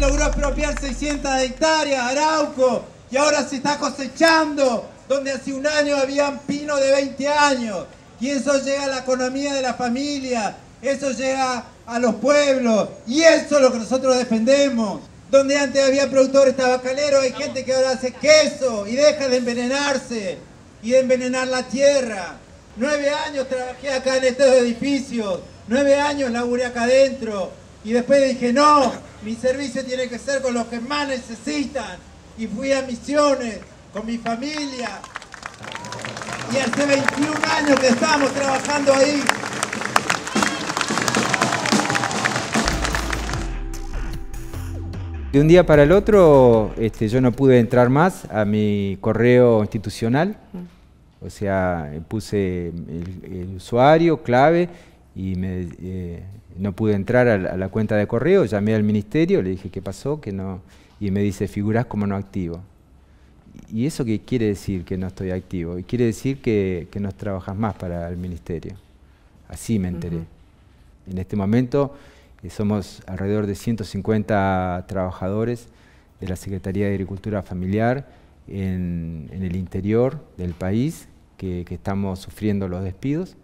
logró apropiar 600 hectáreas, Arauco, y ahora se está cosechando, donde hace un año habían pino de 20 años. Y eso llega a la economía de la familia, eso llega a los pueblos, y eso es lo que nosotros defendemos. Donde antes había productores tabacaleros, hay gente que ahora hace queso y deja de envenenarse y de envenenar la tierra. Nueve años trabajé acá en estos edificios, nueve años laburé acá adentro, y después dije, no, mi servicio tiene que ser con los que más necesitan. Y fui a misiones con mi familia. Y hace 21 años que estamos trabajando ahí. De un día para el otro, este, yo no pude entrar más a mi correo institucional. Mm. O sea, puse el usuario, clave, y eh, no pude entrar a la, cuenta de correo, llamé al ministerio, le dije qué pasó, que no, y me dice, figuras como no activo. ¿Y eso qué quiere decir que no estoy activo? Y quiere decir que, no trabajas más para el ministerio. Así me enteré. En este momento eh, somos alrededor de 150 trabajadores de la Secretaría de Agricultura Familiar en, el interior del país que estamos sufriendo los despidos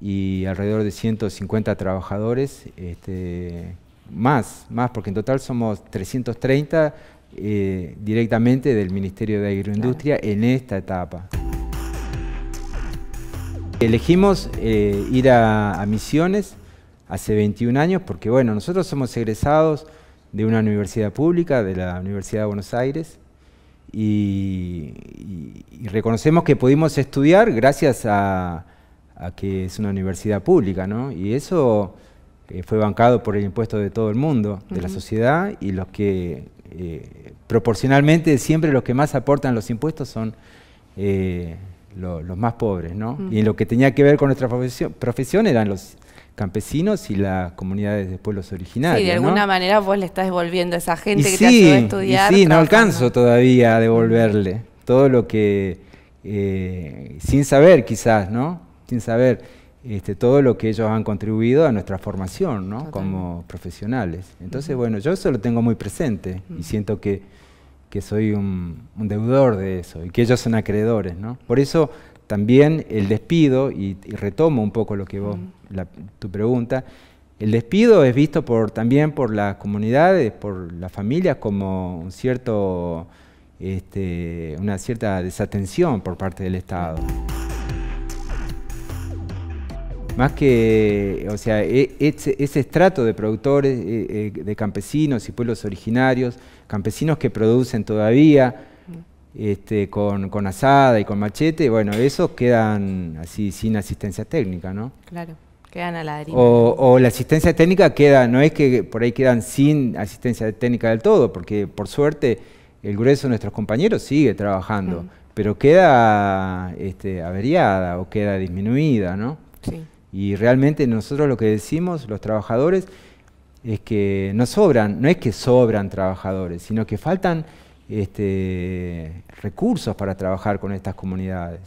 y alrededor de 150 trabajadores, este, más, más, porque en total somos 330 eh, directamente del Ministerio de Agroindustria en esta etapa. Elegimos eh, ir a, Misiones hace 21 años porque, bueno, nosotros somos egresados de una universidad pública, de la Universidad de Buenos Aires, y reconocemos que pudimos estudiar gracias a, a que es una universidad pública, ¿no? Y eso eh, fue bancado por el impuesto de todo el mundo, de la sociedad, y los que eh, proporcionalmente siempre los que más aportan los impuestos son eh, los más pobres, ¿no? Y en lo que tenía que ver con nuestra profesión, eran los campesinos y las comunidades de pueblos originarios. Sí, de alguna manera vos le estás devolviendo a esa gente que te ayudó estudiar. sí, no alcanzo todavía a devolverle todo lo que, sin saber quizás, ¿no? sin saber este, todo lo que ellos han contribuido a nuestra formación como profesionales. Entonces, bueno, yo eso lo tengo muy presente y siento que, soy un, deudor de eso y que ellos son acreedores. Por eso también el despido, y, retomo un poco lo que vos, tu pregunta, el despido es visto por, también por las comunidades, por las familias, como un cierto, este, una cierta desatención por parte del Estado más que, o sea, e, ese, estrato de productores, eh, eh, de campesinos y pueblos originarios, campesinos que producen todavía mm. este, con, asada y con machete, bueno, esos quedan así sin asistencia técnica, ¿no? Claro, quedan a la deriva. O, la asistencia técnica queda, no es que por ahí quedan sin asistencia técnica del todo, porque por suerte el grueso de nuestros compañeros sigue trabajando, mm. pero queda este, averiada o queda disminuida, ¿no? Sí. Y realmente nosotros lo que decimos, los trabajadores, es que no sobran, no es que sobran trabajadores, sino que faltan este, recursos para trabajar con estas comunidades.